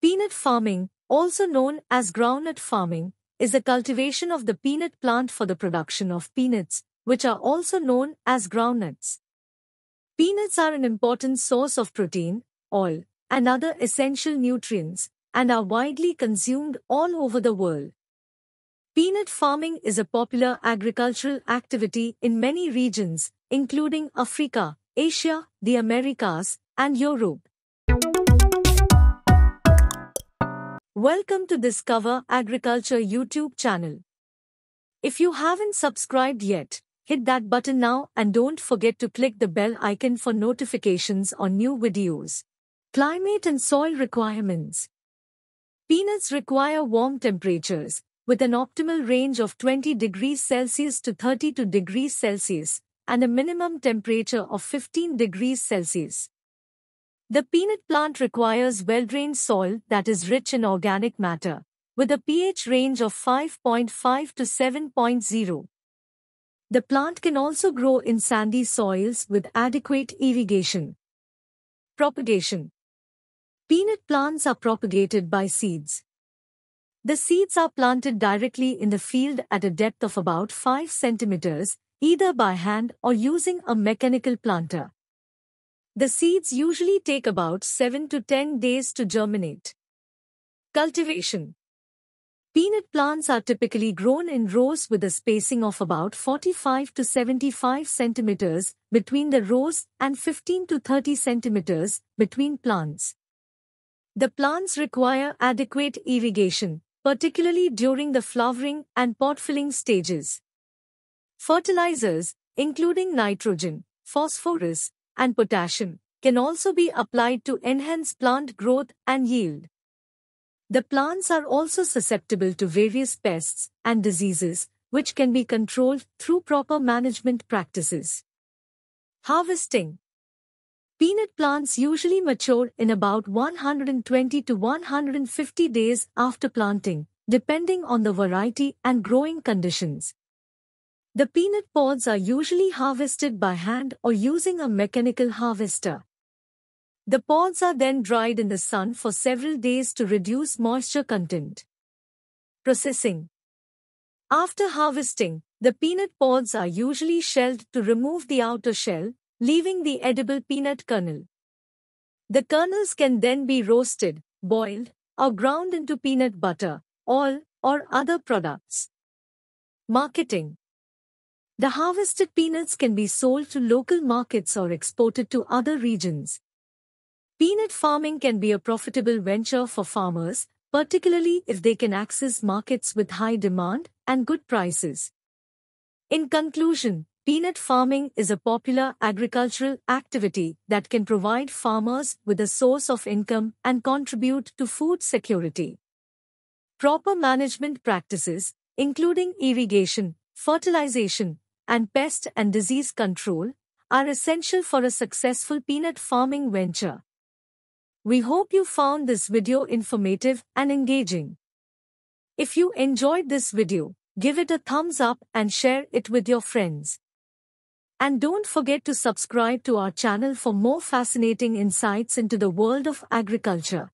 Peanut farming, also known as groundnut farming, is a cultivation of the peanut plant for the production of peanuts, which are also known as groundnuts. Peanuts are an important source of protein, oil, and other essential nutrients, and are widely consumed all over the world. Peanut farming is a popular agricultural activity in many regions, including Africa, Asia, the Americas, and Europe. Welcome to Discover Agriculture YouTube channel. If you haven't subscribed yet, hit that button now and don't forget to click the bell icon for notifications on new videos. Climate and soil requirements. Peanuts require warm temperatures, with an optimal range of 20 degrees Celsius to 32 degrees Celsius, and a minimum temperature of 15 degrees Celsius. The peanut plant requires well-drained soil that is rich in organic matter, with a pH range of 5.5 to 7.0. The plant can also grow in sandy soils with adequate irrigation. Propagation Peanut plants are propagated by seeds. The seeds are planted directly in the field at a depth of about 5 centimeters, either by hand or using a mechanical planter. The seeds usually take about 7 to 10 days to germinate. Cultivation Peanut plants are typically grown in rows with a spacing of about 45 to 75 centimeters between the rows and 15 to 30 centimeters between plants. The plants require adequate irrigation, particularly during the flowering and pot filling stages. Fertilizers, including nitrogen, phosphorus, and potassium, can also be applied to enhance plant growth and yield. The plants are also susceptible to various pests and diseases, which can be controlled through proper management practices. Harvesting Peanut plants usually mature in about 120 to 150 days after planting, depending on the variety and growing conditions. The peanut pods are usually harvested by hand or using a mechanical harvester. The pods are then dried in the sun for several days to reduce moisture content. Processing After harvesting, the peanut pods are usually shelled to remove the outer shell, leaving the edible peanut kernel. The kernels can then be roasted, boiled, or ground into peanut butter, oil, or other products. Marketing the harvested peanuts can be sold to local markets or exported to other regions. Peanut farming can be a profitable venture for farmers, particularly if they can access markets with high demand and good prices. In conclusion, peanut farming is a popular agricultural activity that can provide farmers with a source of income and contribute to food security. Proper management practices, including irrigation, fertilization, and pest and disease control, are essential for a successful peanut farming venture. We hope you found this video informative and engaging. If you enjoyed this video, give it a thumbs up and share it with your friends. And don't forget to subscribe to our channel for more fascinating insights into the world of agriculture.